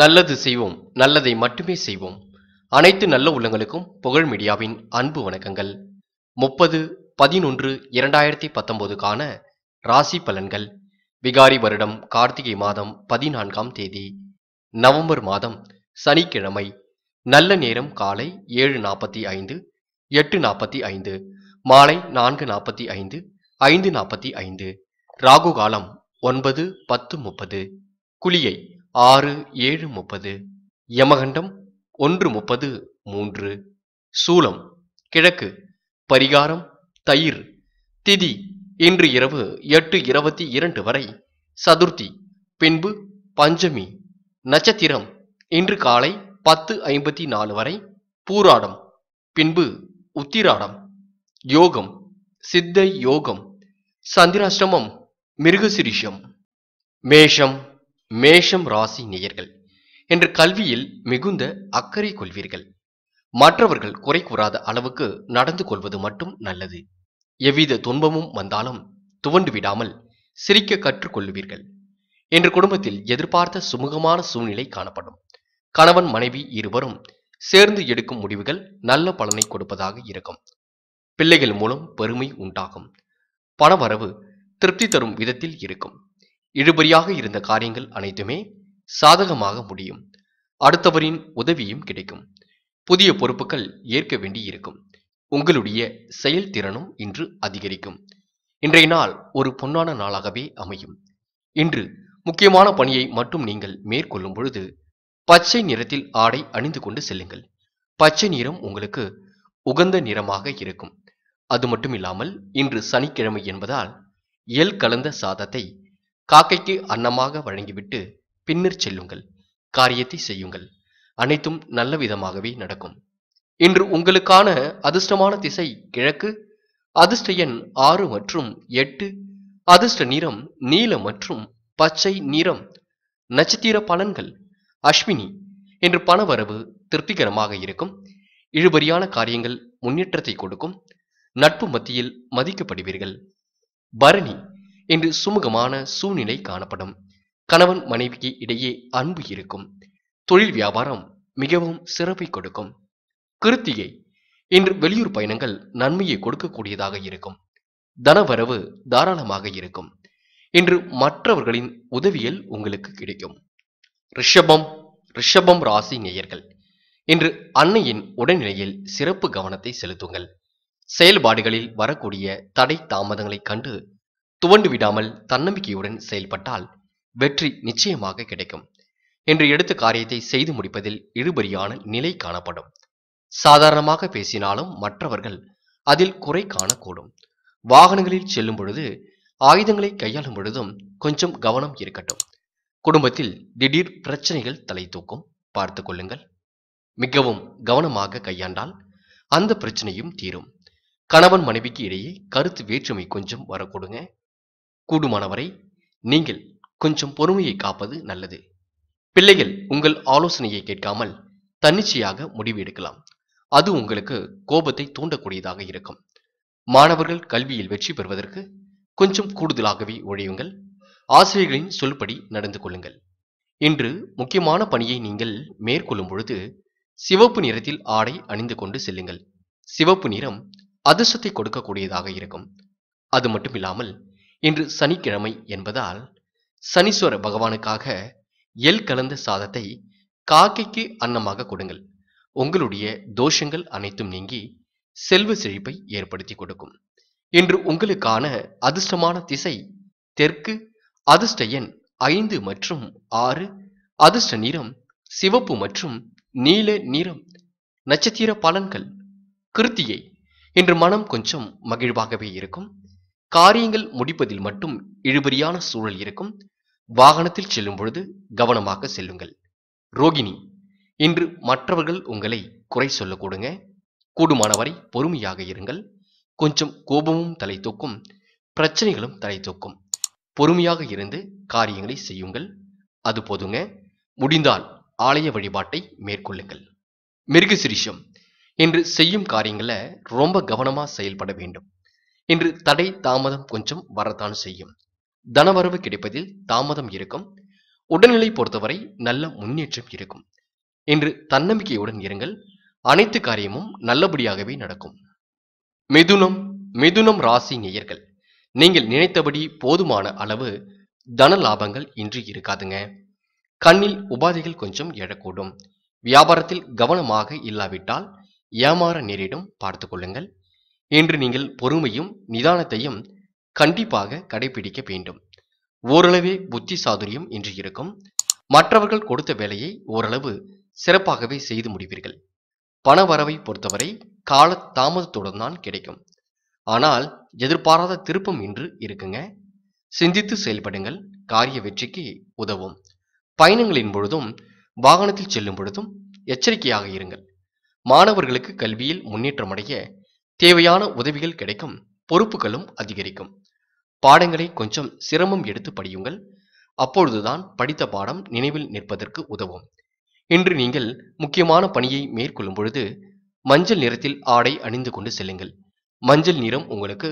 நல்லது செய்வோம் நல்லதை மட்டுமே செய்வோம் அனைத்து நல்ல உள்ளங்களுக்கும் புகழ் மீடியாவின் அன்பு வணக்கங்கள் முப்பது பதினொன்று இரண்டாயிரத்தி பத்தொன்பதுக்கான ராசி பலன்கள் விகாரி வருடம் கார்த்திகை மாதம் பதினான்காம் தேதி நவம்பர் மாதம் சனிக்கிழமை நல்ல நேரம் காலை ஏழு நாற்பத்தி ஐந்து எட்டு நாற்பத்தி ஐந்து மாலை நான்கு நாற்பத்தி ஐந்து ஐந்து நாற்பத்தி ஐந்து ராகு காலம் ஒன்பது பத்து முப்பது குளியை ஆறு ஏழு முப்பது யமகண்டம் ஒன்று முப்பது மூன்று சூலம் கிழக்கு பரிகாரம் தயிர் திதி இன்று இரவு எட்டு இருபத்தி இரண்டு வரை சதுர்த்தி பின்பு பஞ்சமி நட்சத்திரம் இன்று காலை பத்து ஐம்பத்தி நாலு வரை பூராடம் பின்பு உத்திராடம் யோகம் சித்த யோகம் சந்திராஷ்டமம் மிருகசிரிஷம் மேஷம் மேஷம் ராசி நேயர்கள் என்று கல்வியில் மிகுந்த அக்கறை கொள்வீர்கள் மற்றவர்கள் குறை கூறாத அளவுக்கு நடந்து கொள்வது மட்டும் நல்லது எவ்வித துன்பமும் வந்தாலும் துவண்டு விடாமல் சிரிக்க கற்றுக்கொள்ளுவீர்கள் என்று குடும்பத்தில் எதிர்பார்த்த சுமூகமான சூழ்நிலை காணப்படும் கணவன் மனைவி இருவரும் சேர்ந்து எடுக்கும் முடிவுகள் நல்ல பலனை கொடுப்பதாக இருக்கும் பிள்ளைகள் மூலம் பெருமை உண்டாகும் பணவரவு திருப்தி தரும் விதத்தில் இருக்கும் இழுபறியாக இருந்த காரியங்கள் அனைத்துமே சாதகமாக முடியும் அடுத்தவரின் உதவியும் கிடைக்கும் புதிய பொறுப்புகள் ஏற்க வேண்டியிருக்கும் உங்களுடைய செயல்திறனும் இன்று அதிகரிக்கும் இன்றைய நாள் ஒரு பொன்னான நாளாகவே அமையும் இன்று முக்கியமான பணியை மட்டும் நீங்கள் மேற்கொள்ளும் பொழுது பச்சை நிறத்தில் ஆடை அணிந்து கொண்டு செல்லுங்கள் பச்சை நிறம் உங்களுக்கு உகந்த நிறமாக இருக்கும் அது மட்டும் இல்லாமல் இன்று சனிக்கிழமை என்பதால் எல் கலந்த சாதத்தை காக்கைக்கு அன்னமாக வழங்கிவிட்டு பின்னர் செல்லுங்கள் காரியத்தை செய்யுங்கள் அனைத்தும் நல்ல விதமாகவே நடக்கும் இன்று உங்களுக்கான அதிர்ஷ்டமான திசை கிழக்கு அதிர்ஷ்ட எண் ஆறு மற்றும் எட்டு அதிர்ஷ்ட நிறம் நீல மற்றும் பச்சை நிறம் நட்சத்திர பலன்கள் அஸ்வினி என்று பணவரவு திருப்திகரமாக இருக்கும் இழுபறியான காரியங்கள் முன்னேற்றத்தை கொடுக்கும் நட்பு மத்தியில் மதிக்கப்படுவீர்கள் பரணி என்று சுமூகமான சூழ்நிலை காணப்படும் கணவன் மனைவிக்கு இடையே அன்பு இருக்கும் தொழில் வியாபாரம் மிகவும் சிறப்பை கொடுக்கும் கிருத்தியை இன்று வெளியூர் பயணங்கள் நன்மையை கொடுக்கக்கூடியதாக இருக்கும் தனவரவு தாராளமாக இருக்கும் இன்று மற்றவர்களின் உதவியல் உங்களுக்கு கிடைக்கும் ரிஷபம் ரிஷபம் ராசி நேயர்கள் இன்று அன்னையின் உடல்நிலையில் சிறப்பு கவனத்தை செலுத்துங்கள் செயல்பாடுகளில் வரக்கூடிய தடை தாமதங்களை கண்டு துவண்டு விடாமல் தன்னம்பிக்கையுடன் செயல்பட்டால் வெற்றி நிச்சயமாக கிடைக்கும் என்று எடுத்த காரியத்தை செய்து முடிப்பதில் இழுபறியான நிலை காணப்படும் சாதாரணமாக பேசினாலும் மற்றவர்கள் அதில் குறை காணக்கூடும் வாகனங்களில் செல்லும் பொழுது ஆயுதங்களை கையாளும் பொழுதும் கொஞ்சம் கவனம் இருக்கட்டும் குடும்பத்தில் திடீர் பிரச்சனைகள் தலை தூக்கும் பார்த்து கொள்ளுங்கள் மிகவும் கவனமாக கையாண்டால் அந்த பிரச்சனையும் தீரும் கணவன் மனைவிக்கு இடையே கருத்து வேற்றுமை கொஞ்சம் வரக்கூடுங்க கூடுமானவரை நீங்கள் கொஞ்சம் பொறுமையை காப்பது நல்லது பிள்ளைகள் உங்கள் ஆலோசனையை கேட்காமல் தன்னிச்சையாக முடிவு எடுக்கலாம் அது உங்களுக்கு கோபத்தை தூண்டக்கூடியதாக இருக்கும் மாணவர்கள் கல்வியில் வெற்றி பெறுவதற்கு கொஞ்சம் கூடுதலாகவே ஒழியுங்கள் ஆசிரியர்களின் சொல்படி நடந்து கொள்ளுங்கள் இன்று முக்கியமான பணியை நீங்கள் மேற்கொள்ளும் பொழுது சிவப்பு நிறத்தில் ஆடை அணிந்து கொண்டு செல்லுங்கள் சிவப்பு நிறம் அதிர்ஷ்டத்தை கொடுக்கக்கூடியதாக இருக்கும் அது மட்டுமில்லாமல் இன்று சனிக்கிழமை என்பதால் சனீஸ்வர பகவானுக்காக எல் கலந்த சாதத்தை காக்கைக்கு அன்னமாக கொடுங்கள் உங்களுடைய தோஷங்கள் அனைத்தும் நீங்கி செல்வ செழிப்பை ஏற்படுத்தி கொடுக்கும் இன்று உங்களுக்கான அதிர்ஷ்டமான திசை தெற்கு அதிர்ஷ்ட எண் ஐந்து மற்றும் ஆறு அதிர்ஷ்ட நிறம் சிவப்பு மற்றும் நீல நிறம் நட்சத்திர பலன்கள் கிருத்தியை இன்று மனம் கொஞ்சம் மகிழ்வாகவே இருக்கும் காரியங்கள் முடிப்பதில் மட்டும் இழுபறியான சூழல் இருக்கும் வாகனத்தில் செல்லும் பொழுது கவனமாக செல்லுங்கள் ரோகிணி இன்று மற்றவர்கள் உங்களை குறை சொல்லக்கூடுங்க கூடுமானவரை பொறுமையாக இருங்கள் கொஞ்சம் கோபமும் தலை தூக்கும் பிரச்சனைகளும் தலை தூக்கும் பொறுமையாக இருந்து காரியங்களை செய்யுங்கள் அது போதுங்க முடிந்தால் ஆலய வழிபாட்டை மேற்கொள்ளுங்கள் மிருகசிரிஷம் இன்று செய்யும் காரியங்களை ரொம்ப கவனமா செயல்பட வேண்டும் இன்று தடை தாமதம் கொஞ்சம் வரத்தான் செய்யும் தனவரவு கிடைப்பதில் தாமதம் இருக்கும் உடல்நிலை பொறுத்தவரை நல்ல முன்னேற்றம் இருக்கும் இன்று தன்னம்பிக்கையுடன் இருங்கள் அனைத்து காரியமும் நல்லபடியாகவே நடக்கும் மிதுனம் மிதுனம் ராசி நேயர்கள் நீங்கள் நினைத்தபடி போதுமான அளவு தன லாபங்கள் இன்று இருக்காதுங்க கண்ணில் உபாதைகள் கொஞ்சம் எழக்கூடும் வியாபாரத்தில் கவனமாக இல்லாவிட்டால் ஏமாற நேரிடும் பார்த்து கொள்ளுங்கள் என்று நீங்கள் பொறுமையும் நிதானத்தையும் கண்டிப்பாக கடைபிடிக்க வேண்டும் ஓரளவே புத்தி சாதுரியம் என்று இருக்கும் மற்றவர்கள் கொடுத்த வேலையை ஓரளவு சிறப்பாகவே செய்து முடிவீர்கள் பண வரவை பொறுத்தவரை கால தாமதத்துடன் தான் கிடைக்கும் ஆனால் எதிர்பாராத திருப்பம் இன்று இருக்குங்க சிந்தித்து செயல்படுங்கள் காரிய வெற்றிக்கு உதவும் பயணங்களின் பொழுதும் வாகனத்தில் செல்லும் பொழுதும் எச்சரிக்கையாக இருங்கள் மாணவர்களுக்கு கல்வியில் முன்னேற்றமடைய தேவையான உதவிகள் கிடைக்கும் பொறுப்புகளும் அதிகரிக்கும் பாடங்களை கொஞ்சம் சிரமம் எடுத்து படியுங்கள் அப்பொழுதுதான் படித்த பாடம் நினைவில் நிற்பதற்கு உதவும் இன்று நீங்கள் முக்கியமான பணியை மேற்கொள்ளும் பொழுது மஞ்சள் நிறத்தில் ஆடை அணிந்து கொண்டு செல்லுங்கள் மஞ்சள் நிறம் உங்களுக்கு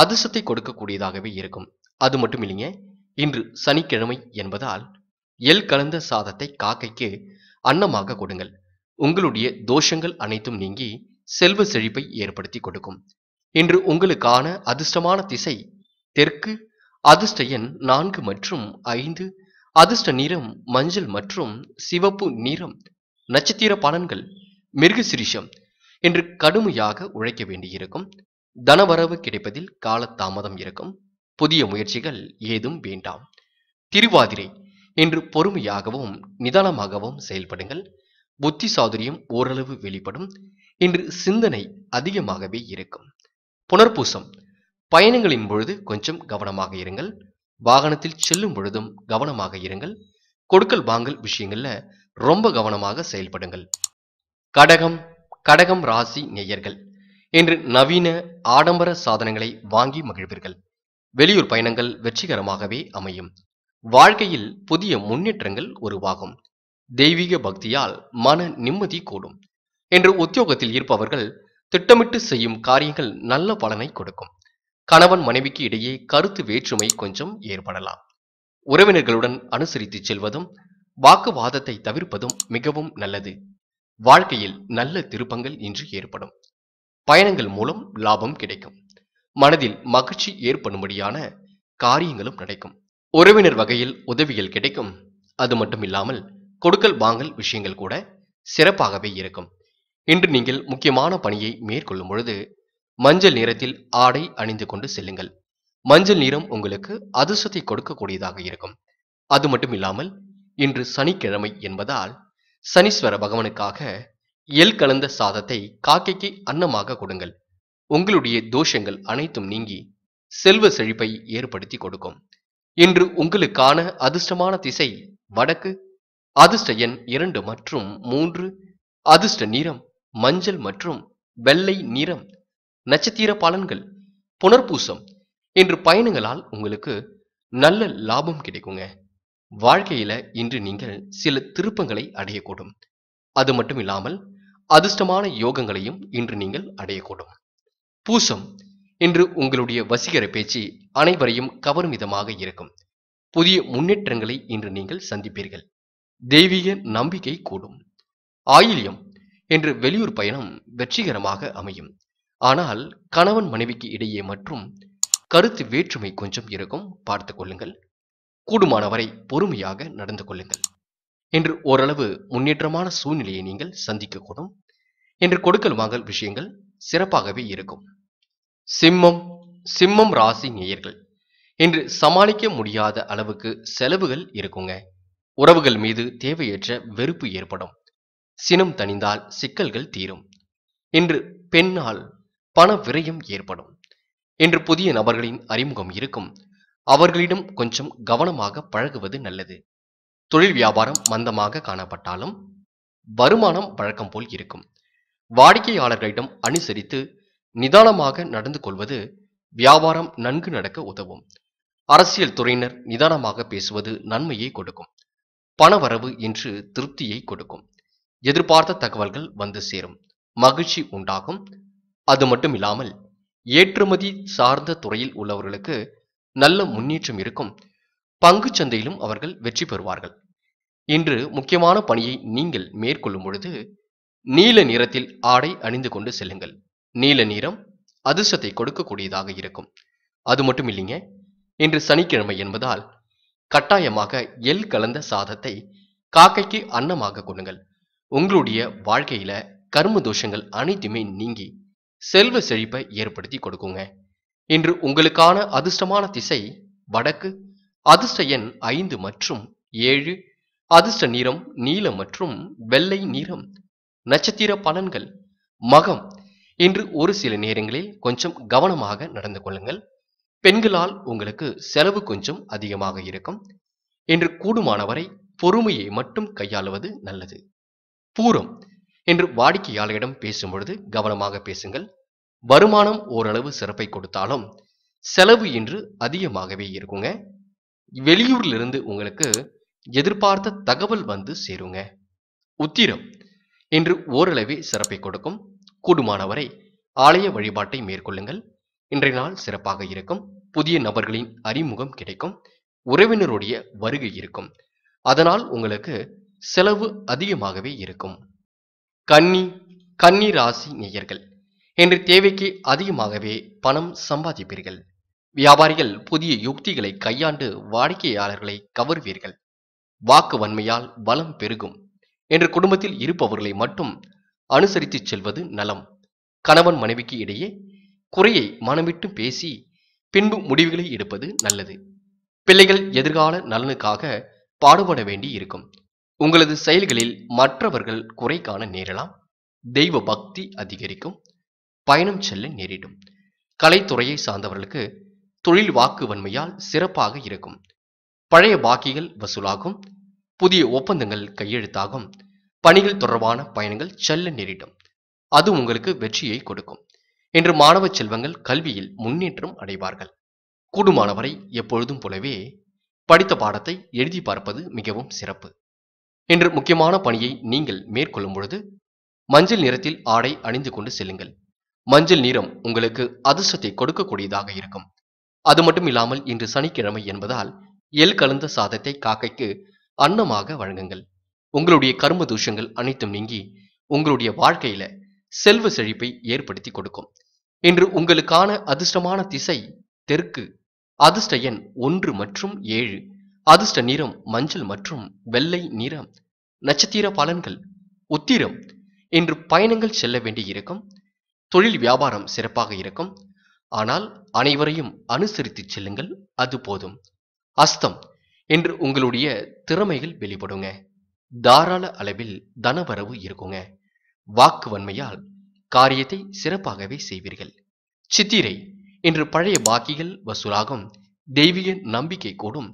அதிர்ஷ்டத்தை கொடுக்கக்கூடியதாகவே இருக்கும் அது மட்டும் இல்லைங்க இன்று சனிக்கிழமை என்பதால் எல் கலந்த சாதத்தை காக்கைக்கு அன்னமாக கொடுங்கள் உங்களுடைய தோஷங்கள் அனைத்தும் நீங்கி செல்வ செழிப்பை ஏற்படுத்தி கொடுக்கும் இன்று உங்களுக்கான அதிர்ஷ்டமான திசை தெற்கு அதிர்ஷ்ட எண் நான்கு மற்றும் ஐந்து அதிர்ஷ்ட நிறம் மஞ்சள் மற்றும் சிவப்பு நிறம் நட்சத்திர பலன்கள் மிருகசிரிஷம் என்று கடுமையாக உழைக்க வேண்டியிருக்கும் தனவரவு கிடைப்பதில் காலதாமதம் இருக்கும் புதிய முயற்சிகள் ஏதும் வேண்டாம் திருவாதிரை என்று பொறுமையாகவும் நிதானமாகவும் செயல்படுங்கள் புத்தி சாதுரியம் ஓரளவு வெளிப்படும் இன்று சிந்தனை அதிகமாகவே இருக்கும் புனர்பூசம் பயணங்களின் பொழுது கொஞ்சம் கவனமாக இருங்கள் வாகனத்தில் செல்லும் பொழுதும் கவனமாக இருங்கள் கொடுக்கல் வாங்கல் விஷயங்கள்ல ரொம்ப கவனமாக செயல்படுங்கள் கடகம் கடகம் ராசி நேயர்கள் இன்று நவீன ஆடம்பர சாதனங்களை வாங்கி மகிழ்வீர்கள் வெளியூர் பயணங்கள் வெற்றிகரமாகவே அமையும் வாழ்க்கையில் புதிய முன்னேற்றங்கள் உருவாகும் தெய்வீக பக்தியால் மன நிம்மதி கூடும் என்று உத்தியோகத்தில் இருப்பவர்கள் திட்டமிட்டு செய்யும் காரியங்கள் நல்ல பலனை கொடுக்கும் கணவன் மனைவிக்கு இடையே கருத்து வேற்றுமை கொஞ்சம் ஏற்படலாம் உறவினர்களுடன் அனுசரித்து செல்வதும் வாக்குவாதத்தை தவிர்ப்பதும் மிகவும் நல்லது வாழ்க்கையில் நல்ல திருப்பங்கள் இன்று ஏற்படும் பயணங்கள் மூலம் லாபம் கிடைக்கும் மனதில் மகிழ்ச்சி ஏற்படும்படியான காரியங்களும் நடக்கும் உறவினர் வகையில் உதவிகள் கிடைக்கும் அது மட்டும் இல்லாமல் கொடுக்கல் வாங்கல் விஷயங்கள் கூட சிறப்பாகவே இருக்கும் இன்று நீங்கள் முக்கியமான பணியை மேற்கொள்ளும் பொழுது மஞ்சள் நிறத்தில் ஆடை அணிந்து கொண்டு செல்லுங்கள் மஞ்சள் நிறம் உங்களுக்கு அதிர்ஷ்டத்தை கொடுக்கக்கூடியதாக இருக்கும் அது மட்டும் இல்லாமல் இன்று சனிக்கிழமை என்பதால் சனீஸ்வர பகவானுக்காக எல் கலந்த சாதத்தை காக்கைக்கு அன்னமாக கொடுங்கள் உங்களுடைய தோஷங்கள் அனைத்தும் நீங்கி செல்வ செழிப்பை ஏற்படுத்தி கொடுக்கும் இன்று உங்களுக்கான அதிர்ஷ்டமான திசை வடக்கு அதிர்ஷ்ட எண் இரண்டு மற்றும் மூன்று அதிர்ஷ்ட நிறம் மஞ்சள் மற்றும் வெள்ளை நிறம் நட்சத்திர பலன்கள் புனர்பூசம் என்று பயணங்களால் உங்களுக்கு நல்ல லாபம் கிடைக்குங்க வாழ்க்கையில இன்று நீங்கள் சில திருப்பங்களை அடையக்கூடும் அது மட்டும் இல்லாமல் அதிர்ஷ்டமான யோகங்களையும் இன்று நீங்கள் அடையக்கூடும் பூசம் இன்று உங்களுடைய வசீகர பேச்சு அனைவரையும் கவரும் விதமாக இருக்கும் புதிய முன்னேற்றங்களை இன்று நீங்கள் சந்திப்பீர்கள் தெய்வீக நம்பிக்கை கூடும் ஆயில்யம் என்று வெளியூர் பயணம் வெற்றிகரமாக அமையும் ஆனால் கணவன் மனைவிக்கு இடையே மற்றும் கருத்து வேற்றுமை கொஞ்சம் இருக்கும் பார்த்து கொள்ளுங்கள் கூடுமானவரை பொறுமையாக நடந்து கொள்ளுங்கள் என்று ஓரளவு முன்னேற்றமான சூழ்நிலையை நீங்கள் சந்திக்கக்கூடும் என்று கொடுக்கல் வாங்கல் விஷயங்கள் சிறப்பாகவே இருக்கும் சிம்மம் சிம்மம் ராசி நேயர்கள் என்று சமாளிக்க முடியாத அளவுக்கு செலவுகள் இருக்குங்க உறவுகள் மீது தேவையற்ற வெறுப்பு ஏற்படும் சினம் தணிந்தால் சிக்கல்கள் தீரும் இன்று பெண்ணால் பண விரயம் ஏற்படும் இன்று புதிய நபர்களின் அறிமுகம் இருக்கும் அவர்களிடம் கொஞ்சம் கவனமாக பழகுவது நல்லது தொழில் வியாபாரம் மந்தமாக காணப்பட்டாலும் வருமானம் பழக்கம் போல் இருக்கும் வாடிக்கையாளர்களிடம் அனுசரித்து நிதானமாக நடந்து கொள்வது வியாபாரம் நன்கு நடக்க உதவும் அரசியல் துறையினர் நிதானமாக பேசுவது நன்மையை கொடுக்கும் பணவரவு என்று திருப்தியை கொடுக்கும் எதிர்பார்த்த தகவல்கள் வந்து சேரும் மகிழ்ச்சி உண்டாகும் அது மட்டும் இல்லாமல் ஏற்றுமதி சார்ந்த துறையில் உள்ளவர்களுக்கு நல்ல முன்னேற்றம் இருக்கும் பங்கு சந்தையிலும் அவர்கள் வெற்றி பெறுவார்கள் இன்று முக்கியமான பணியை நீங்கள் மேற்கொள்ளும் பொழுது நீல நிறத்தில் ஆடை அணிந்து கொண்டு செல்லுங்கள் நீல நிறம் அதிர்ஷ்டத்தை கொடுக்கக்கூடியதாக இருக்கும் அது மட்டும் இல்லைங்க இன்று சனிக்கிழமை என்பதால் கட்டாயமாக எல் கலந்த சாதத்தை காக்கைக்கு அன்னமாக கொடுங்கள் உங்களுடைய வாழ்க்கையில கர்ம தோஷங்கள் அனைத்துமே நீங்கி செல்வ செழிப்பை ஏற்படுத்தி கொடுக்குங்க இன்று உங்களுக்கான அதிர்ஷ்டமான திசை வடக்கு அதிர்ஷ்ட எண் ஐந்து மற்றும் ஏழு அதிர்ஷ்ட நிறம் நீலம் மற்றும் வெள்ளை நிறம் நட்சத்திர பலன்கள் மகம் இன்று ஒரு சில நேரங்களில் கொஞ்சம் கவனமாக நடந்து கொள்ளுங்கள் பெண்களால் உங்களுக்கு செலவு கொஞ்சம் அதிகமாக இருக்கும் இன்று கூடுமானவரை பொறுமையை மட்டும் கையாளுவது நல்லது பூரம் என்று வாடிக்கையாளரிடம் பேசும்பொழுது கவனமாக பேசுங்கள் வருமானம் ஓரளவு சிறப்பை கொடுத்தாலும் செலவு இன்று அதிகமாகவே இருக்குங்க வெளியூரிலிருந்து உங்களுக்கு எதிர்பார்த்த தகவல் வந்து சேருங்க உத்திரம் என்று ஓரளவே சிறப்பை கொடுக்கும் கூடுமானவரை ஆலய வழிபாட்டை மேற்கொள்ளுங்கள் இன்றைய நாள் சிறப்பாக இருக்கும் புதிய நபர்களின் அறிமுகம் கிடைக்கும் உறவினருடைய வருகை இருக்கும் அதனால் உங்களுக்கு செலவு அதிகமாகவே இருக்கும் கன்னி கன்னி ராசி நேயர்கள் என்று தேவைக்கு அதிகமாகவே பணம் சம்பாதிப்பீர்கள் வியாபாரிகள் புதிய யுக்திகளை கையாண்டு வாடிக்கையாளர்களை கவர்வீர்கள் வாக்கு வன்மையால் பலம் பெருகும் என்று குடும்பத்தில் இருப்பவர்களை மட்டும் அனுசரித்து செல்வது நலம் கணவன் மனைவிக்கு இடையே குறையை மனமிட்டு பேசி பின்பு முடிவுகளை எடுப்பது நல்லது பிள்ளைகள் எதிர்கால நலனுக்காக பாடுபட வேண்டி இருக்கும் உங்களது செயல்களில் மற்றவர்கள் குறை காண நேரலாம் தெய்வ பக்தி அதிகரிக்கும் பயணம் செல்ல நேரிடும் கலைத்துறையை சார்ந்தவர்களுக்கு தொழில் வாக்கு வன்மையால் சிறப்பாக இருக்கும் பழைய பாக்கிகள் வசூலாகும் புதிய ஒப்பந்தங்கள் கையெழுத்தாகும் பணிகள் தொடர்பான பயணங்கள் செல்ல நேரிடும் அது உங்களுக்கு வெற்றியை கொடுக்கும் என்று மாணவ செல்வங்கள் கல்வியில் முன்னேற்றம் அடைவார்கள் கூடுமானவரை எப்பொழுதும் போலவே படித்த பாடத்தை எழுதி பார்ப்பது மிகவும் சிறப்பு என்று முக்கியமான பணியை நீங்கள் மேற்கொள்ளும் பொழுது மஞ்சள் நிறத்தில் ஆடை அணிந்து கொண்டு செல்லுங்கள் மஞ்சள் நிறம் உங்களுக்கு அதிர்ஷ்டத்தை கொடுக்கக்கூடியதாக இருக்கும் அது மட்டும் இல்லாமல் இன்று சனிக்கிழமை என்பதால் எல் கலந்த சாதத்தை காக்கைக்கு அன்னமாக வழங்குங்கள் உங்களுடைய கரும தூஷங்கள் அனைத்தும் நீங்கி உங்களுடைய வாழ்க்கையில செல்வ செழிப்பை ஏற்படுத்தி கொடுக்கும் இன்று உங்களுக்கான அதிர்ஷ்டமான திசை தெற்கு அதிர்ஷ்ட எண் ஒன்று மற்றும் ஏழு அதிர்ஷ்ட நிறம் மஞ்சள் மற்றும் வெள்ளை நிறம் நட்சத்திர பலன்கள் உத்திரம் இன்று பயணங்கள் செல்ல வேண்டியிருக்கும் தொழில் வியாபாரம் சிறப்பாக இருக்கும் ஆனால் அனைவரையும் அனுசரித்து செல்லுங்கள் அது போதும் அஸ்தம் என்று உங்களுடைய திறமைகள் வெளிப்படுங்க தாராள அளவில் தனவரவு இருக்குங்க வாக்கு வன்மையால் காரியத்தை சிறப்பாகவே செய்வீர்கள் சித்திரை இன்று பழைய பாக்கிகள் வசூலாகும் தெய்வீக நம்பிக்கை கூடும்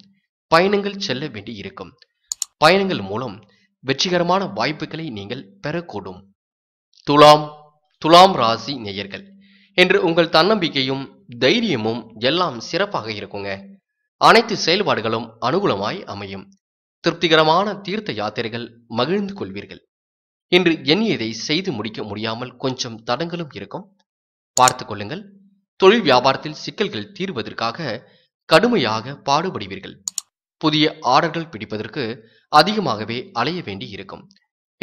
பயணங்கள் செல்ல வேண்டி இருக்கும் பயணங்கள் மூலம் வெற்றிகரமான வாய்ப்புகளை நீங்கள் பெறக்கூடும் துலாம் துலாம் ராசி நேயர்கள் என்று உங்கள் தன்னம்பிக்கையும் தைரியமும் எல்லாம் சிறப்பாக இருக்குங்க அனைத்து செயல்பாடுகளும் அனுகூலமாய் அமையும் திருப்திகரமான தீர்த்த யாத்திரைகள் மகிழ்ந்து கொள்வீர்கள் இன்று எண்ணியதை செய்து முடிக்க முடியாமல் கொஞ்சம் தடங்களும் இருக்கும் பார்த்து கொள்ளுங்கள் தொழில் வியாபாரத்தில் சிக்கல்கள் தீர்வதற்காக கடுமையாக பாடுபடுவீர்கள் புதிய ஆர்டர்கள் பிடிப்பதற்கு அதிகமாகவே அலைய வேண்டி இருக்கும்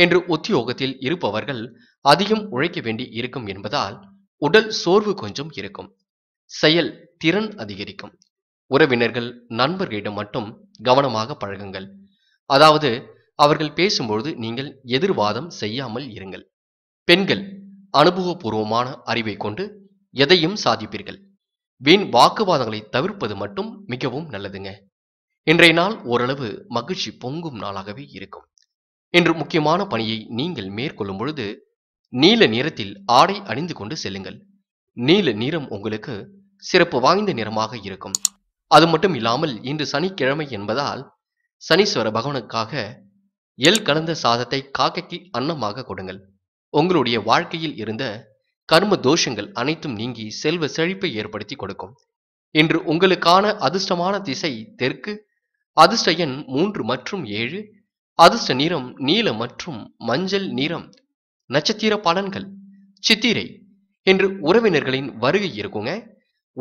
என்று உத்தியோகத்தில் இருப்பவர்கள் அதிகம் உழைக்க வேண்டி இருக்கும் என்பதால் உடல் சோர்வு கொஞ்சம் இருக்கும் செயல் திறன் அதிகரிக்கும் உறவினர்கள் நண்பர்களிடம் மட்டும் கவனமாக பழகுங்கள் அதாவது அவர்கள் பேசும்பொழுது நீங்கள் எதிர்வாதம் செய்யாமல் இருங்கள் பெண்கள் அனுபவபூர்வமான அறிவை கொண்டு எதையும் சாதிப்பீர்கள் வீண் வாக்குவாதங்களை தவிர்ப்பது மட்டும் மிகவும் நல்லதுங்க இன்றைய நாள் ஓரளவு மகிழ்ச்சி பொங்கும் நாளாகவே இருக்கும் இன்று முக்கியமான பணியை நீங்கள் மேற்கொள்ளும் பொழுது நீல நிறத்தில் ஆடை அணிந்து கொண்டு செல்லுங்கள் நீல நிறம் உங்களுக்கு சிறப்பு வாய்ந்த நிறமாக இருக்கும் அது மட்டும் இல்லாமல் இன்று சனிக்கிழமை என்பதால் சனீஸ்வர பகவானுக்காக எல் கலந்த சாதத்தை காக்கைக்கு அன்னமாக கொடுங்கள் உங்களுடைய வாழ்க்கையில் இருந்த கர்ம தோஷங்கள் அனைத்தும் நீங்கி செல்வ செழிப்பை ஏற்படுத்தி கொடுக்கும் இன்று உங்களுக்கான அதிர்ஷ்டமான திசை தெற்கு அதிர்ஷ்ட எண் மூன்று மற்றும் ஏழு அதிர்ஷ்ட நிறம் நீல மற்றும் மஞ்சள் நிறம் நட்சத்திர பலன்கள் சித்திரை என்று உறவினர்களின் வருகை இருக்குங்க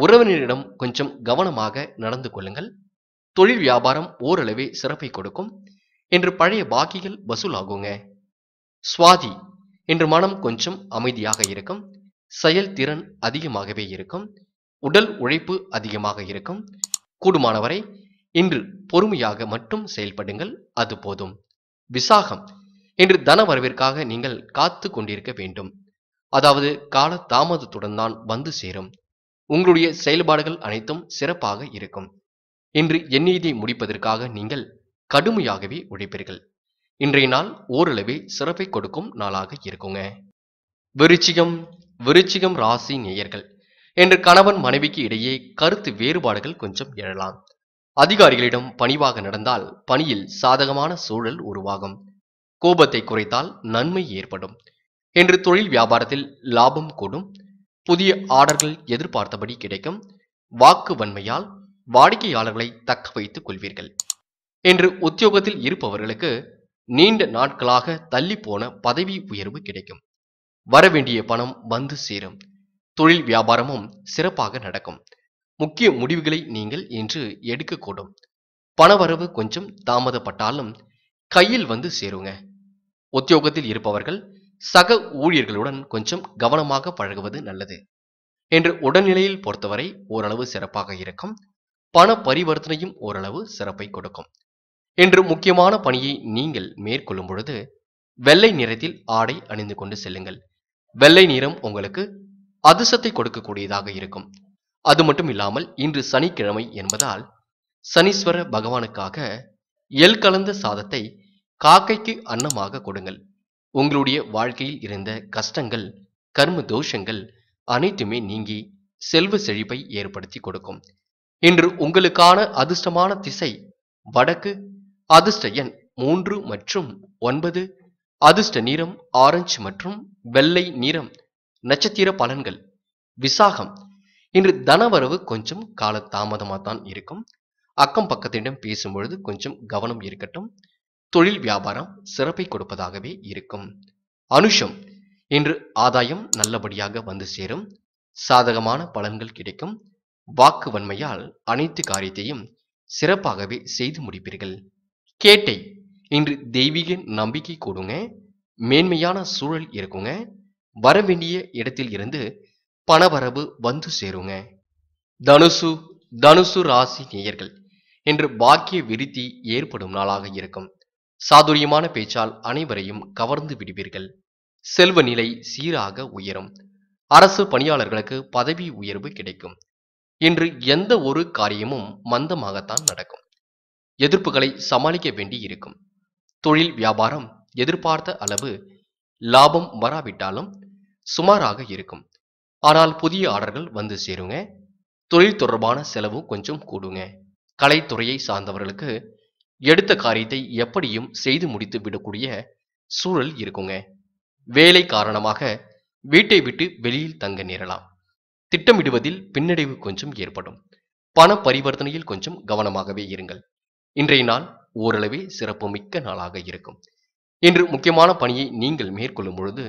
உறவினரிடம் கொஞ்சம் கவனமாக நடந்து கொள்ளுங்கள் தொழில் வியாபாரம் ஓரளவே சிறப்பை கொடுக்கும் என்று பழைய பாக்கிகள் வசூலாகுங்க சுவாதி என்று மனம் கொஞ்சம் அமைதியாக இருக்கும் செயல்திறன் அதிகமாகவே இருக்கும் உடல் உழைப்பு அதிகமாக இருக்கும் கூடுமானவரை இன்று பொறுமையாக மட்டும் செயல்படுங்கள் அது போதும் விசாகம் இன்று தன வரவிற்காக நீங்கள் காத்து கொண்டிருக்க வேண்டும் அதாவது கால தாமதத்துடன் தான் வந்து சேரும் உங்களுடைய செயல்பாடுகள் அனைத்தும் சிறப்பாக இருக்கும் இன்று எண்ணெய்தை முடிப்பதற்காக நீங்கள் கடுமையாகவே உழைப்பீர்கள் இன்றைய நாள் ஓரளவே சிறப்பை கொடுக்கும் நாளாக இருக்குங்க விருச்சிகம் விருச்சிகம் ராசி நேயர்கள் என்று கணவன் மனைவிக்கு இடையே கருத்து வேறுபாடுகள் கொஞ்சம் எழலாம் அதிகாரிகளிடம் பணிவாக நடந்தால் பணியில் சாதகமான சூழல் உருவாகும் கோபத்தை குறைத்தால் நன்மை ஏற்படும் என்று தொழில் வியாபாரத்தில் லாபம் கூடும் புதிய ஆர்டர்கள் எதிர்பார்த்தபடி கிடைக்கும் வாக்கு வன்மையால் வாடிக்கையாளர்களை தக்க வைத்துக் கொள்வீர்கள் என்று உத்தியோகத்தில் இருப்பவர்களுக்கு நீண்ட நாட்களாக தள்ளி போன பதவி உயர்வு கிடைக்கும் வரவேண்டிய பணம் வந்து சேரும் தொழில் வியாபாரமும் சிறப்பாக நடக்கும் முக்கிய முடிவுகளை நீங்கள் இன்று எடுக்கக்கூடும் பணவரவு கொஞ்சம் தாமதப்பட்டாலும் கையில் வந்து சேருங்க உத்தியோகத்தில் இருப்பவர்கள் சக ஊழியர்களுடன் கொஞ்சம் கவனமாக பழகுவது நல்லது என்று உடல்நிலையில் பொறுத்தவரை ஓரளவு சிறப்பாக இருக்கும் பண பரிவர்த்தனையும் ஓரளவு சிறப்பை கொடுக்கும் என்று முக்கியமான பணியை நீங்கள் மேற்கொள்ளும் பொழுது வெள்ளை நிறத்தில் ஆடை அணிந்து கொண்டு செல்லுங்கள் வெள்ளை நிறம் உங்களுக்கு அதிர்சத்தை கொடுக்கக்கூடியதாக இருக்கும் அது மட்டும் இல்லாமல் இன்று சனிக்கிழமை என்பதால் சனீஸ்வர பகவானுக்காக எல் கலந்த சாதத்தை காக்கைக்கு அன்னமாக கொடுங்கள் உங்களுடைய வாழ்க்கையில் இருந்த கஷ்டங்கள் கர்ம தோஷங்கள் அனைத்துமே நீங்கி செல்வ செழிப்பை ஏற்படுத்தி கொடுக்கும் இன்று உங்களுக்கான அதிர்ஷ்டமான திசை வடக்கு அதிர்ஷ்ட எண் மூன்று மற்றும் ஒன்பது அதிர்ஷ்ட நிறம் ஆரஞ்சு மற்றும் வெள்ளை நிறம் நட்சத்திர பலன்கள் விசாகம் இன்று தனவரவு கொஞ்சம் கால தாமதமாக தான் இருக்கும் அக்கம் பக்கத்திடம் பேசும்பொழுது கொஞ்சம் கவனம் இருக்கட்டும் தொழில் வியாபாரம் சிறப்பை கொடுப்பதாகவே இருக்கும் அனுஷம் இன்று ஆதாயம் நல்லபடியாக வந்து சேரும் சாதகமான பலன்கள் கிடைக்கும் வாக்கு வன்மையால் அனைத்து காரியத்தையும் சிறப்பாகவே செய்து முடிப்பீர்கள் கேட்டை இன்று தெய்வீக நம்பிக்கை கொடுங்க மேன்மையான சூழல் இருக்குங்க வர வேண்டிய இடத்தில் இருந்து பணவரவு வந்து சேருங்க தனுசு தனுசு ராசி நேயர்கள் என்று பாக்கிய விருத்தி ஏற்படும் நாளாக இருக்கும் சாதுரியமான பேச்சால் அனைவரையும் கவர்ந்து விடுவீர்கள் செல்வ நிலை சீராக உயரும் அரசு பணியாளர்களுக்கு பதவி உயர்வு கிடைக்கும் இன்று எந்த ஒரு காரியமும் மந்தமாகத்தான் நடக்கும் எதிர்ப்புகளை சமாளிக்க வேண்டி இருக்கும் தொழில் வியாபாரம் எதிர்பார்த்த அளவு லாபம் வராவிட்டாலும் சுமாராக இருக்கும் ஆனால் புதிய ஆர்டர்கள் வந்து சேருங்க தொழில் தொடர்பான செலவு கொஞ்சம் கூடுங்க கலைத்துறையை சார்ந்தவர்களுக்கு எடுத்த காரியத்தை எப்படியும் செய்து முடித்து விடக்கூடிய சூழல் இருக்குங்க வேலை காரணமாக வீட்டை விட்டு வெளியில் தங்க நேரலாம் திட்டமிடுவதில் பின்னடைவு கொஞ்சம் ஏற்படும் பண பரிவர்த்தனையில் கொஞ்சம் கவனமாகவே இருங்கள் இன்றைய நாள் ஓரளவே சிறப்புமிக்க நாளாக இருக்கும் இன்று முக்கியமான பணியை நீங்கள் மேற்கொள்ளும் பொழுது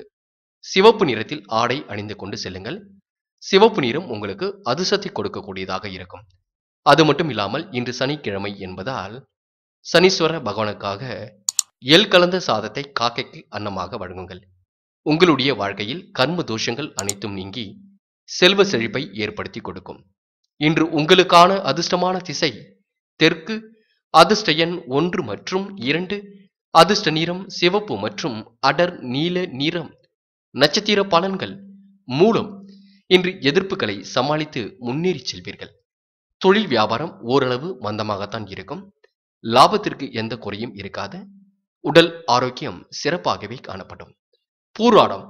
சிவப்பு நிறத்தில் ஆடை அணிந்து கொண்டு செல்லுங்கள் சிவப்பு நிறம் உங்களுக்கு அதிசத்தை கொடுக்கக்கூடியதாக இருக்கும் அது மட்டும் இல்லாமல் இன்று சனிக்கிழமை என்பதால் சனீஸ்வர பகவானுக்காக எல் கலந்த சாதத்தை காக்கைக்கு அன்னமாக வழங்குங்கள் உங்களுடைய வாழ்க்கையில் கர்ம தோஷங்கள் அனைத்தும் நீங்கி செல்வ செழிப்பை ஏற்படுத்தி கொடுக்கும் இன்று உங்களுக்கான அதிர்ஷ்டமான திசை தெற்கு அதிர்ஷ்ட எண் ஒன்று மற்றும் இரண்டு அதிர்ஷ்ட நிறம் சிவப்பு மற்றும் அடர் நீல நிறம் நட்சத்திர பலன்கள் மூலம் இன்று எதிர்ப்புகளை சமாளித்து முன்னேறி செல்வீர்கள் தொழில் வியாபாரம் ஓரளவு மந்தமாகத்தான் இருக்கும் லாபத்திற்கு எந்த குறையும் இருக்காது உடல் ஆரோக்கியம் சிறப்பாகவே காணப்படும் பூராடம்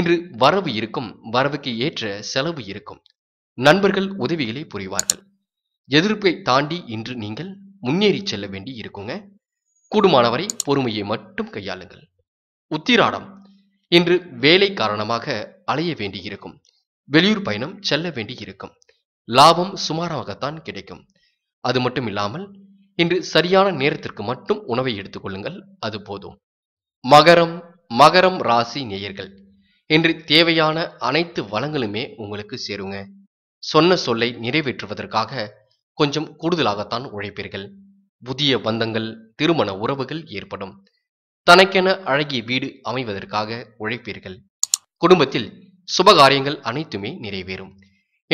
இன்று வரவு இருக்கும் வரவுக்கு ஏற்ற செலவு இருக்கும் நண்பர்கள் உதவிகளை புரிவார்கள் எதிர்ப்பை தாண்டி இன்று நீங்கள் முன்னேறி செல்ல வேண்டி இருக்குங்க கூடுமானவரை பொறுமையை மட்டும் கையாளுங்கள் உத்திராடம் இன்று வேலை காரணமாக அலைய வேண்டியிருக்கும் வெளியூர் பயணம் செல்ல வேண்டியிருக்கும் லாபம் சுமாராகத்தான் கிடைக்கும் அது மட்டும் இல்லாமல் இன்று சரியான நேரத்திற்கு மட்டும் உணவை எடுத்துக்கொள்ளுங்கள் அது போதும் மகரம் மகரம் ராசி நேயர்கள் இன்று தேவையான அனைத்து வளங்களுமே உங்களுக்கு சேருங்க சொன்ன சொல்லை நிறைவேற்றுவதற்காக கொஞ்சம் கூடுதலாகத்தான் உழைப்பீர்கள் புதிய பந்தங்கள் திருமண உறவுகள் ஏற்படும் தனக்கென அழகிய வீடு அமைவதற்காக உழைப்பீர்கள் குடும்பத்தில் சுபகாரியங்கள் அனைத்துமே நிறைவேறும்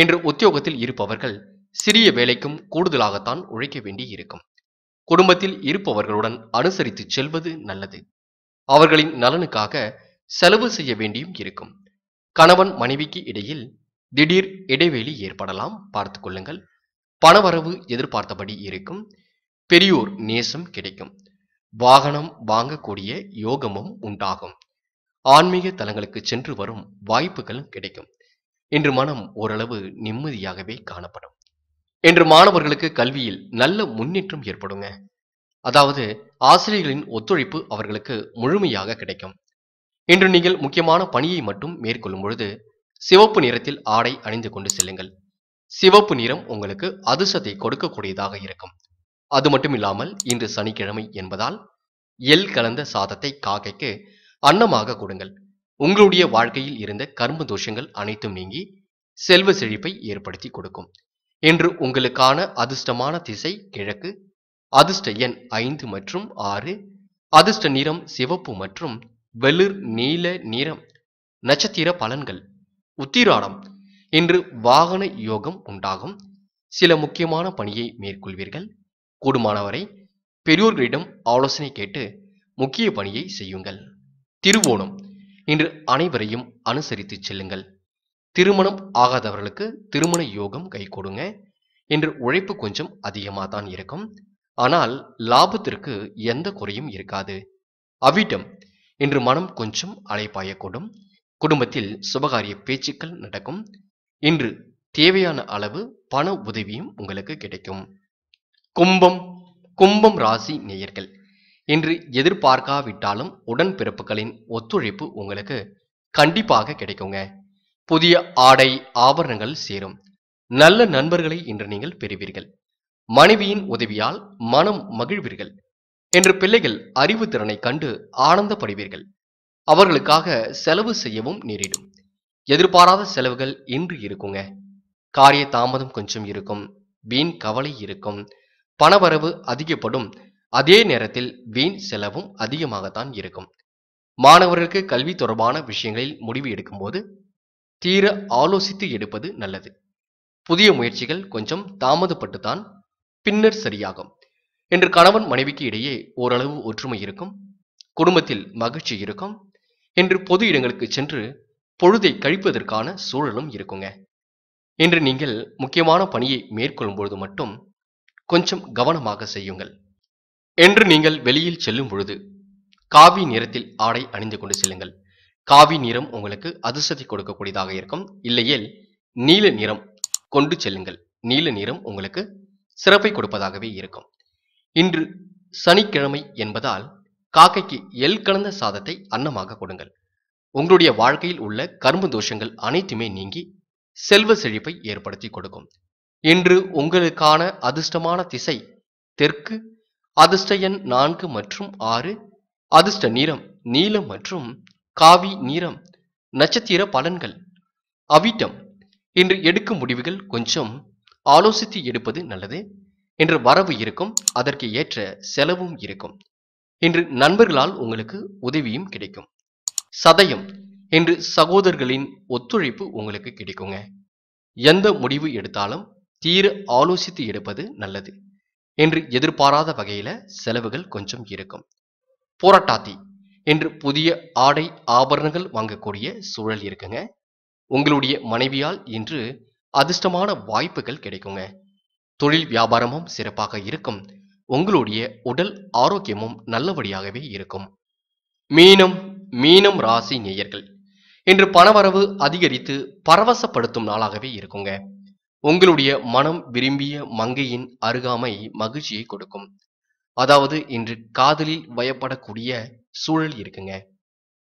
என்று உத்தியோகத்தில் இருப்பவர்கள் சிறிய வேலைக்கும் கூடுதலாகத்தான் உழைக்க வேண்டி இருக்கும் குடும்பத்தில் இருப்பவர்களுடன் அனுசரித்து செல்வது நல்லது அவர்களின் நலனுக்காக செலவு செய்ய வேண்டியும் இருக்கும் கணவன் மனைவிக்கு இடையில் திடீர் இடைவெளி ஏற்படலாம் பார்த்து கொள்ளுங்கள் பணவரவு எதிர்பார்த்தபடி இருக்கும் பெரியோர் நேசம் கிடைக்கும் வாகனம் வாங்கக்கூடிய யோகமும் உண்டாகும் ஆன்மீக தலங்களுக்கு சென்று வரும் வாய்ப்புகளும் கிடைக்கும் இன்று மனம் ஓரளவு நிம்மதியாகவே காணப்படும் இன்று மாணவர்களுக்கு கல்வியில் நல்ல முன்னேற்றம் ஏற்படுங்க அதாவது ஆசிரியர்களின் ஒத்துழைப்பு அவர்களுக்கு முழுமையாக கிடைக்கும் இன்று நீங்கள் முக்கியமான பணியை மட்டும் மேற்கொள்ளும் பொழுது சிவப்பு நிறத்தில் ஆடை அணிந்து கொண்டு செல்லுங்கள் சிவப்பு நிறம் உங்களுக்கு அதிர்ஷ்டத்தை கொடுக்கக்கூடியதாக இருக்கும் அது மட்டும் இல்லாமல் இன்று சனிக்கிழமை என்பதால் எல் கலந்த சாதத்தை காக்கைக்கு அன்னமாக கொடுங்கள் உங்களுடைய வாழ்க்கையில் இருந்த கரும்பு தோஷங்கள் அனைத்தும் நீங்கி செல்வ செழிப்பை ஏற்படுத்தி கொடுக்கும் இன்று உங்களுக்கான அதிர்ஷ்டமான திசை கிழக்கு அதிர்ஷ்ட எண் ஐந்து மற்றும் ஆறு அதிர்ஷ்ட நிறம் சிவப்பு மற்றும் வெளிர் நீல நிறம் நட்சத்திர பலன்கள் உத்திராடம் இன்று வாகன யோகம் உண்டாகும் சில முக்கியமான பணியை மேற்கொள்வீர்கள் கூடுமானவரை பெரியோர்களிடம் ஆலோசனை கேட்டு முக்கிய பணியை செய்யுங்கள் திருவோணம் இன்று அனைவரையும் அனுசரித்து செல்லுங்கள் திருமணம் ஆகாதவர்களுக்கு திருமண யோகம் கை கொடுங்க இன்று உழைப்பு கொஞ்சம் அதிகமாக தான் இருக்கும் ஆனால் லாபத்திற்கு எந்த குறையும் இருக்காது அவிட்டம் இன்று மனம் கொஞ்சம் அலைப்பாயக்கூடும் குடும்பத்தில் சுபகாரிய பேச்சுக்கள் நடக்கும் இன்று தேவையான அளவு பண உதவியும் உங்களுக்கு கிடைக்கும் கும்பம் கும்பம் ராசி நேயர்கள் இன்று எதிர்பார்க்காவிட்டாலும் உடன்பிறப்புகளின் ஒத்துழைப்பு உங்களுக்கு கண்டிப்பாக கிடைக்குங்க புதிய ஆடை ஆபரணங்கள் சேரும் நல்ல நண்பர்களை இன்று நீங்கள் பெறுவீர்கள் மனைவியின் உதவியால் மனம் மகிழ்வீர்கள் என்று பிள்ளைகள் அறிவு திறனை கண்டு ஆனந்தப்படுவீர்கள் அவர்களுக்காக செலவு செய்யவும் நேரிடும் எதிர்பாராத செலவுகள் இன்று இருக்குங்க காரிய தாமதம் கொஞ்சம் இருக்கும் வீண் கவலை இருக்கும் பணவரவு அதிகப்படும் அதே நேரத்தில் வீண் செலவும் அதிகமாகத்தான் இருக்கும் மாணவர்களுக்கு கல்வி தொடர்பான விஷயங்களில் முடிவு எடுக்கும்போது தீர ஆலோசித்து எடுப்பது நல்லது புதிய முயற்சிகள் கொஞ்சம் தாமதப்பட்டுத்தான் பின்னர் சரியாகும் என்று கணவன் மனைவிக்கு இடையே ஓரளவு ஒற்றுமை இருக்கும் குடும்பத்தில் மகிழ்ச்சி இருக்கும் என்று பொது இடங்களுக்கு சென்று பொழுதை கழிப்பதற்கான சூழலும் இருக்குங்க இன்று நீங்கள் முக்கியமான பணியை மேற்கொள்ளும் பொழுது மட்டும் கொஞ்சம் கவனமாக செய்யுங்கள் என்று நீங்கள் வெளியில் செல்லும் பொழுது காவி நிறத்தில் ஆடை அணிந்து கொண்டு செல்லுங்கள் காவி நிறம் உங்களுக்கு அதிர்ஷ்டத்தை கொடுக்கக்கூடியதாக இருக்கும் இல்லையில் நீல நிறம் கொண்டு செல்லுங்கள் நீல நிறம் உங்களுக்கு சிறப்பை கொடுப்பதாகவே இருக்கும் இன்று சனிக்கிழமை என்பதால் காக்கைக்கு எல் கலந்த சாதத்தை அன்னமாக கொடுங்கள் உங்களுடைய வாழ்க்கையில் உள்ள கரும்பு தோஷங்கள் அனைத்துமே நீங்கி செல்வ செழிப்பை ஏற்படுத்தி கொடுக்கும் இன்று உங்களுக்கான அதிர்ஷ்டமான திசை தெற்கு அதிர்ஷ்ட எண் நான்கு மற்றும் ஆறு அதிர்ஷ்ட நிறம் நீலம் மற்றும் காவி நிறம் நட்சத்திர பலன்கள் அவிட்டம் இன்று எடுக்கும் முடிவுகள் கொஞ்சம் ஆலோசித்து எடுப்பது நல்லது இன்று வரவு இருக்கும் அதற்கு ஏற்ற செலவும் இருக்கும் இன்று நண்பர்களால் உங்களுக்கு உதவியும் கிடைக்கும் சதயம் இன்று சகோதரர்களின் ஒத்துழைப்பு உங்களுக்கு கிடைக்குங்க எந்த முடிவு எடுத்தாலும் தீர ஆலோசித்து எடுப்பது நல்லது என்று எதிர்பாராத வகையில செலவுகள் கொஞ்சம் இருக்கும் போராட்டாத்தி என்று புதிய ஆடை ஆபரணங்கள் வாங்கக்கூடிய சூழல் இருக்குங்க உங்களுடைய மனைவியால் இன்று அதிர்ஷ்டமான வாய்ப்புகள் கிடைக்குங்க தொழில் வியாபாரமும் சிறப்பாக இருக்கும் உங்களுடைய உடல் ஆரோக்கியமும் நல்லபடியாகவே இருக்கும் மீனம் மீனம் ராசி நேயர்கள் இன்று பணவரவு அதிகரித்து பரவசப்படுத்தும் நாளாகவே இருக்குங்க உங்களுடைய மனம் விரும்பிய மங்கையின் அருகாமை மகிழ்ச்சியை கொடுக்கும் அதாவது இன்று காதலில் வயப்படக்கூடிய சூழல் இருக்குங்க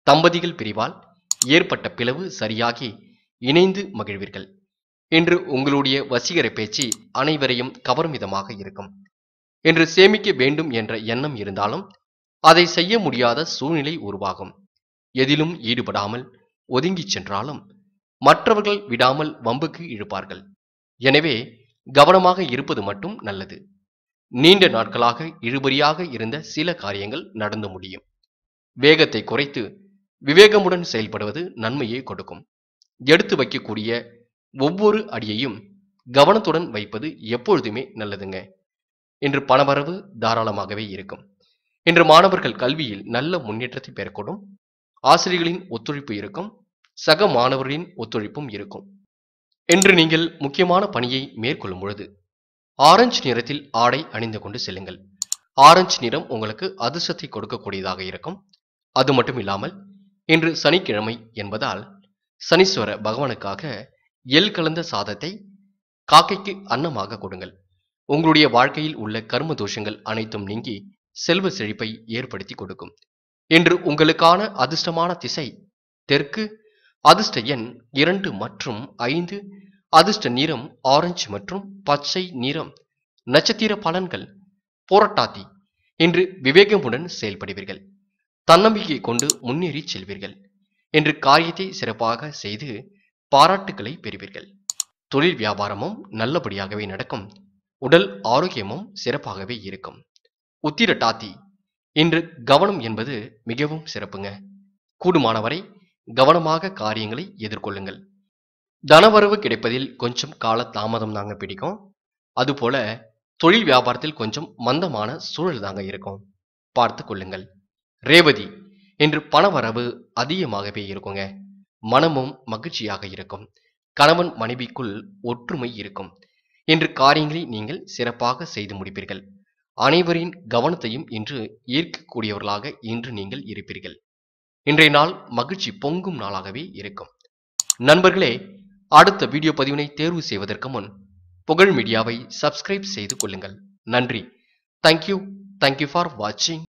தம்பதிகள் பிரிவால் ஏற்பட்ட பிளவு சரியாகி இணைந்து மகிழ்வீர்கள் இன்று உங்களுடைய வசீகர பேச்சு அனைவரையும் கவரும் விதமாக இருக்கும் என்று சேமிக்க வேண்டும் என்ற எண்ணம் இருந்தாலும் அதை செய்ய முடியாத சூழ்நிலை உருவாகும் எதிலும் ஈடுபடாமல் ஒதுங்கிச் சென்றாலும் மற்றவர்கள் விடாமல் வம்புக்கு இழுப்பார்கள் எனவே கவனமாக இருப்பது மட்டும் நல்லது நீண்ட நாட்களாக இழுபறியாக இருந்த சில காரியங்கள் நடந்து முடியும் வேகத்தை குறைத்து விவேகமுடன் செயல்படுவது நன்மையை கொடுக்கும் எடுத்து வைக்கக்கூடிய ஒவ்வொரு அடியையும் கவனத்துடன் வைப்பது எப்பொழுதுமே நல்லதுங்க இன்று பணவரவு தாராளமாகவே இருக்கும் இன்று மாணவர்கள் கல்வியில் நல்ல முன்னேற்றத்தை பெறக்கூடும் ஆசிரியர்களின் ஒத்துழைப்பு இருக்கும் சக மாணவர்களின் ஒத்துழைப்பும் இருக்கும் என்று நீங்கள் முக்கியமான பணியை மேற்கொள்ளும் பொழுது ஆரஞ்சு நிறத்தில் ஆடை அணிந்து கொண்டு செல்லுங்கள் ஆரஞ்சு நிறம் உங்களுக்கு அதிர்ஷ்டத்தை கொடுக்கக்கூடியதாக இருக்கும் அது மட்டும் இல்லாமல் இன்று சனிக்கிழமை என்பதால் சனீஸ்வர பகவானுக்காக எல் கலந்த சாதத்தை காக்கைக்கு அன்னமாக கொடுங்கள் உங்களுடைய வாழ்க்கையில் உள்ள கர்ம தோஷங்கள் அனைத்தும் நீங்கி செல்வ செழிப்பை ஏற்படுத்தி கொடுக்கும் இன்று உங்களுக்கான அதிர்ஷ்டமான திசை தெற்கு அதிர்ஷ்ட எண் இரண்டு மற்றும் ஐந்து அதிர்ஷ்ட நிறம் ஆரஞ்சு மற்றும் பச்சை நிறம் நட்சத்திர பலன்கள் போராட்டாதி இன்று விவேகமுடன் செயல்படுவீர்கள் தன்னம்பிக்கை கொண்டு முன்னேறி செல்வீர்கள் என்று காரியத்தை சிறப்பாக செய்து பாராட்டுகளை பெறுவீர்கள் தொழில் வியாபாரமும் நல்லபடியாகவே நடக்கும் உடல் ஆரோக்கியமும் சிறப்பாகவே இருக்கும் உத்திரட்டாத்தி இன்று கவனம் என்பது மிகவும் சிறப்புங்க கூடுமானவரை கவனமாக காரியங்களை எதிர்கொள்ளுங்கள் தனவரவு கிடைப்பதில் கொஞ்சம் கால தாமதம் தாங்க பிடிக்கும் அதுபோல தொழில் வியாபாரத்தில் கொஞ்சம் மந்தமான சூழல் தாங்க இருக்கும் பார்த்து கொள்ளுங்கள் ரேவதி என்று பணவரவு அதிகமாகவே இருக்குங்க மனமும் மகிழ்ச்சியாக இருக்கும் கணவன் மனைவிக்குள் ஒற்றுமை இருக்கும் என்று காரியங்களை நீங்கள் சிறப்பாக செய்து முடிப்பீர்கள் அனைவரின் கவனத்தையும் இன்று ஈர்க்கக்கூடியவர்களாக இன்று நீங்கள் இருப்பீர்கள் இன்றைய நாள் மகிழ்ச்சி பொங்கும் நாளாகவே இருக்கும் நண்பர்களே அடுத்த வீடியோ பதிவினை தேர்வு செய்வதற்கு முன் புகழ் மீடியாவை சப்ஸ்கிரைப் செய்து கொள்ளுங்கள் நன்றி தேங்க்யூ தேங்க்யூ ஃபார் வாட்சிங்